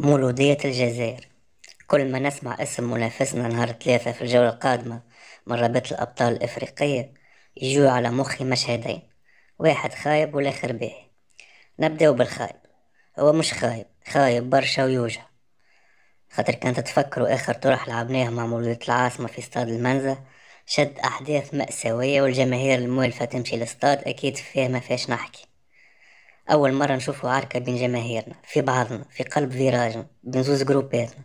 مولودية الجزائر كل ما نسمع اسم منافسنا نهار ثلاثة في الجولة القادمة من رابطة الأبطال الإفريقية يجوا على مخي مشهدين واحد خايب والآخر باهي نبداو بالخايب هو مش خايب خايب برشا ويوجع خاطر كان تتفكروا آخر طرح لعبناه مع مولودية العاصمة في استاد المنزة شد أحداث مأساوية والجماهير الموالفة تمشي للاستاد أكيد فيها ما فيهاش نحكي أول مرة نشوفوا عركة بين جماهيرنا في بعضنا في قلب فيراجنا بين زوز جروباتنا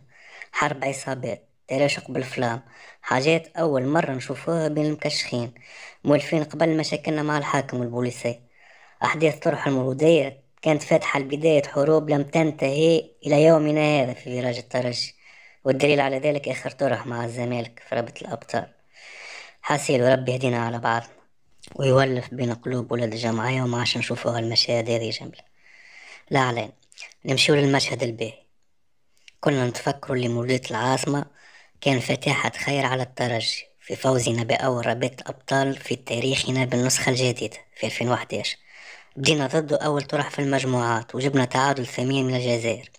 حرب عصابات تراشق بالفلام حاجات أول مرة نشوفوها بين المكشخين مولفين قبل مشاكلنا مع الحاكم والبوليسي أحداث طرح المولودية كانت فاتحة لبداية حروب لم تنتهي إلى يومنا هذا في فيراج الترجي والدليل على ذلك آخر طرح مع الزمالك في رابط الأبطال حاسيل وربي يهدينا على بعضنا ويولف بين قلوب ولاد الجمعية وما عادش نشوفو هالمشاهد هذي جملة لا علينا نمشيو للمشهد الباهي كنا نتفكروا اللي مولود العاصمة كان فتاحة خير على الترجي في فوزنا بأول رابط أبطال في تاريخنا بالنسخة الجديدة في 2011 بدينا ضده أول طرح في المجموعات وجبنا تعادل ثمين من الجزائر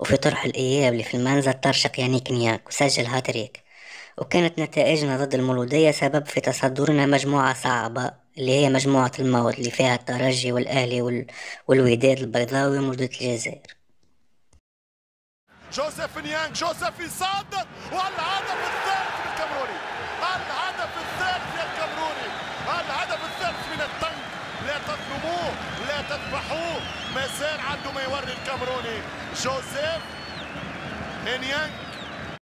وفي طرح الإياب اللي في المنزل طرشق يعني كنياك وسجل هاتريك وكانت نتائجنا ضد المولودية سبب في تصدرنا مجموعة صعبة اللي هي مجموعة الموت اللي فيها الترجي والأهلي وال... والوداد البيضاوي ومولودية الجزائر جوزيف نيانغ جوزيف يصدر والهدف الثالث للكاميروني الهدف الثالث للكاميروني الهدف الثالث من الطنك لا تظلموه لا تذبحوه مازال عنده ما يوري الكاميروني جوزيف نيانغ